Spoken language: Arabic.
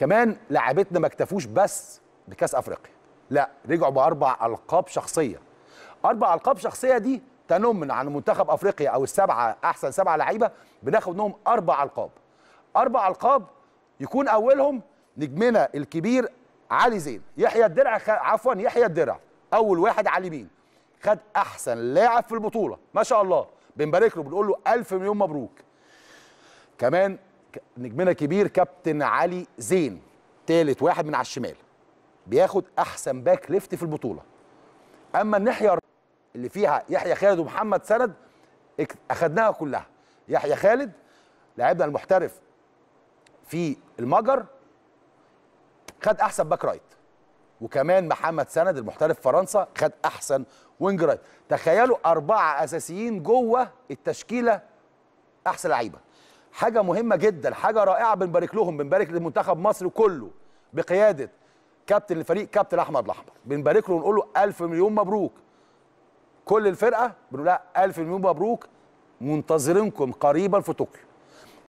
كمان لاعبتنا ما اكتفوش بس بكاس افريقيا لا رجعوا باربع القاب شخصيه اربع القاب شخصيه دي تنم عن منتخب افريقيا او السبعه احسن سبعه لعيبه بناخد منهم اربع القاب اربع القاب يكون اولهم نجمنا الكبير علي زين يحيى الدرع خ... عفوا يحيى الدرع اول واحد على اليمين خد احسن لاعب في البطوله ما شاء الله بنبارك له بنقول له الف مليون مبروك كمان نجمنا كبير كابتن علي زين تالت واحد من على الشمال بياخد احسن باك ليفت في البطوله اما الناحيه اللي فيها يحيى خالد ومحمد سند اخدناها كلها يحيى خالد لاعبنا المحترف في المجر خد احسن باك رايت وكمان محمد سند المحترف فرنسا خد احسن وينج رايت تخيلوا اربعه اساسيين جوه التشكيله احسن لعيبه حاجه مهمه جدا حاجه رائعه بنبارك لهم بنبارك لمنتخب مصر كله بقياده كابتن الفريق كابتن احمد الاحمر بنبارك له ونقول له الف مليون مبروك كل الفرقه بنقول لها الف مليون مبروك منتظرينكم قريبا في طوكيو